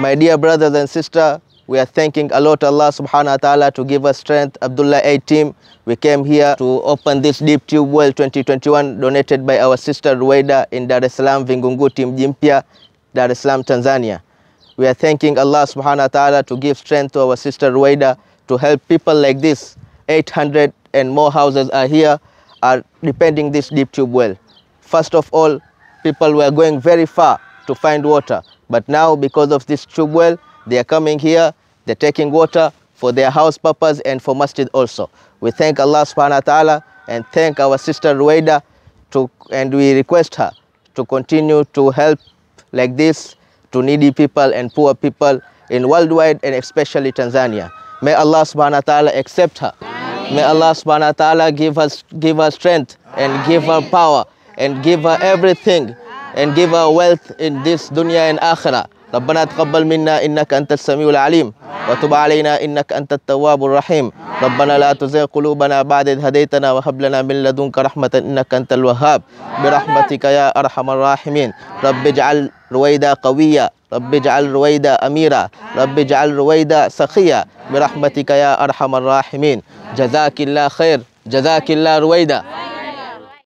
My dear brothers and sisters, we are thanking a lot Allah subhanahu wa ta'ala to give us strength. Abdullah A team, we came here to open this deep tube well 2021 donated by our sister Rueda in Dar es Salaam, Vingunguti, Mji Dar es Salaam, Tanzania. We are thanking Allah subhanahu wa ta'ala to give strength to our sister Rueda to help people like this. 800 and more houses are here, are depending this deep tube well. First of all, people were going very far to find water. But now because of this tube well, they are coming here, they're taking water for their house purpose and for masjid also. We thank Allah subhanahu wa ta'ala and thank our sister Rueda to, and we request her to continue to help like this to needy people and poor people in worldwide and especially Tanzania. May Allah subhanahu wa ta'ala accept her. May Allah subhanahu wa ta'ala give us give her strength and give her power and give her everything and give her wealth in this dunya and akhirah ربنا تقبل منا إنك أنت السميع العليم وتب علينا إنك أنت التواب الرحيم ربنا لا تزغ قلوبنا بعد إذ هديتنا وهب لنا من لدنك رحمة إنك أنت الوهاب برحمتك يا أرحم الراحمين رب اجعل رويدا قوية رب اجعل رويدا أميرة رب اجعل رويدا سخية برحمتك يا أرحم الراحمين جزاك الله خير جزاك الله رويدا